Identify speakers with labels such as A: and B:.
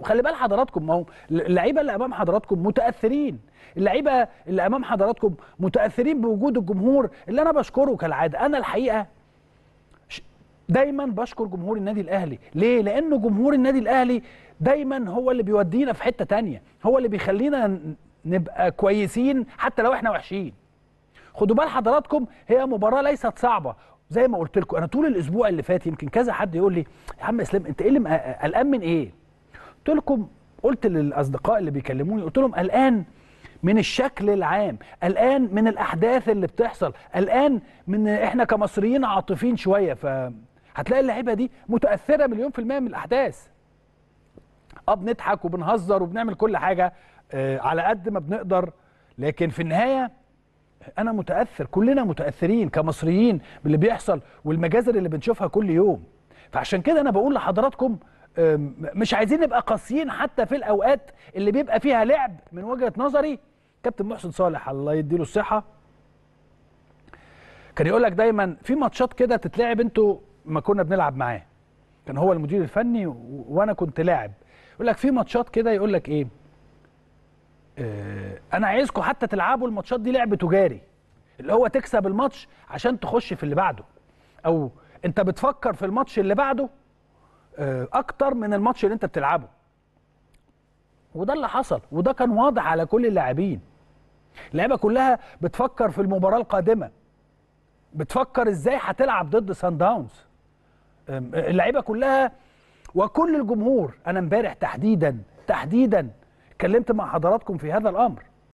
A: وخلي بال حضراتكم ما هو اللعيبه اللي امام حضراتكم متاثرين اللعيبه اللي امام حضراتكم متاثرين بوجود الجمهور اللي انا بشكره كالعاده انا الحقيقه دايما بشكر جمهور النادي الاهلي ليه لانه جمهور النادي الاهلي دايما هو اللي بيودينا في حته تانية هو اللي بيخلينا نبقى كويسين حتى لو احنا وحشين خدوا بال حضراتكم هي مباراه ليست صعبه زي ما قلت لكم انا طول الاسبوع اللي فات يمكن كذا حد يقول لي يا عم اسلام انت ايه اللي قلقان من ايه لكم قلت للاصدقاء اللي بيكلموني قلت لهم قلقان من الشكل العام قلقان من الاحداث اللي بتحصل قلقان من احنا كمصريين عاطفين شويه ف هتلاقي اللعيبه دي متاثره مليون في الميه من الاحداث اه بنضحك وبنهزر وبنعمل كل حاجه آه على قد ما بنقدر لكن في النهايه انا متاثر كلنا متاثرين كمصريين باللي بيحصل والمجازر اللي بنشوفها كل يوم فعشان كده انا بقول لحضراتكم مش عايزين نبقى قاسيين حتى في الاوقات اللي بيبقى فيها لعب من وجهه نظري كابتن محسن صالح الله يديله الصحه كان يقول لك دايما في ماتشات كده تتلعب انتوا ما كنا بنلعب معاه كان هو المدير الفني وانا كنت لاعب يقول لك في ماتشات كده يقول لك ايه أه، انا عايزكم حتى تلعبوا الماتشات دي لعب تجاري اللي هو تكسب الماتش عشان تخش في اللي بعده او انت بتفكر في الماتش اللي بعده آه، اكتر من الماتش اللي انت بتلعبه وده اللي حصل وده كان واضح على كل اللاعبين اللعبة كلها بتفكر في المباراه القادمه بتفكر ازاي هتلعب ضد سان داونز اللعيبه كلها وكل الجمهور انا امبارح تحديدا تحديدا اتكلمت مع حضراتكم في هذا الامر